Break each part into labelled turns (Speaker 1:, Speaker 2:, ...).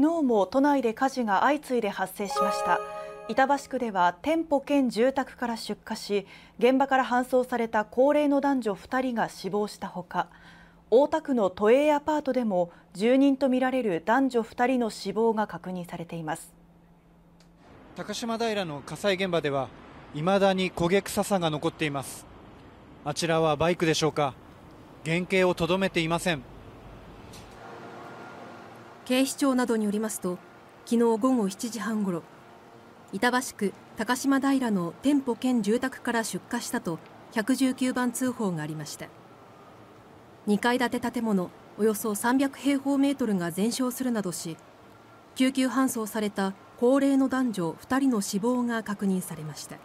Speaker 1: 昨日も都内で火事が相次いで発生しました板橋区では店舗兼住宅から出火し現場から搬送された高齢の男女2人が死亡したほか大田区の都営アパートでも住人とみられる男女2人の死亡が確認されています
Speaker 2: 高島平の火災現場では未だに焦げ臭さが残っていますあちらはバイクでしょうか原型をとどめていません
Speaker 3: 警視庁などによりますと昨日午後7時半ごろ板橋区高島平の店舗兼住宅から出火したと119番通報がありました2階建て建物およそ300平方メートルが全焼するなどし救急搬送された高齢の男女2人の死亡が確認されました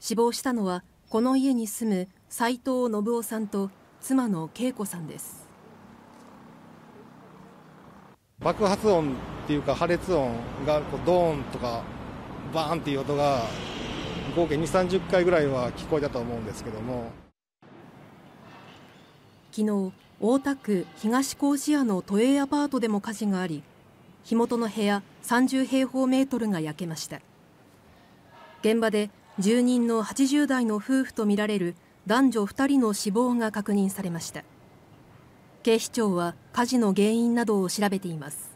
Speaker 3: 死亡したのはこの家に住む斉藤信夫さんと妻の恵子さんです
Speaker 4: 爆発音っていうか破裂音がこうドーンとかバーンっていう音が合計2、30回ぐらいは聞こえたと思うんですけども。
Speaker 3: 昨日、大田区東甲子屋の都営アパートでも火事があり、火元の部屋30平方メートルが焼けました。現場で住人の80代の夫婦とみられる男女2人の死亡が確認されました。警視庁は火事の原因などを調べています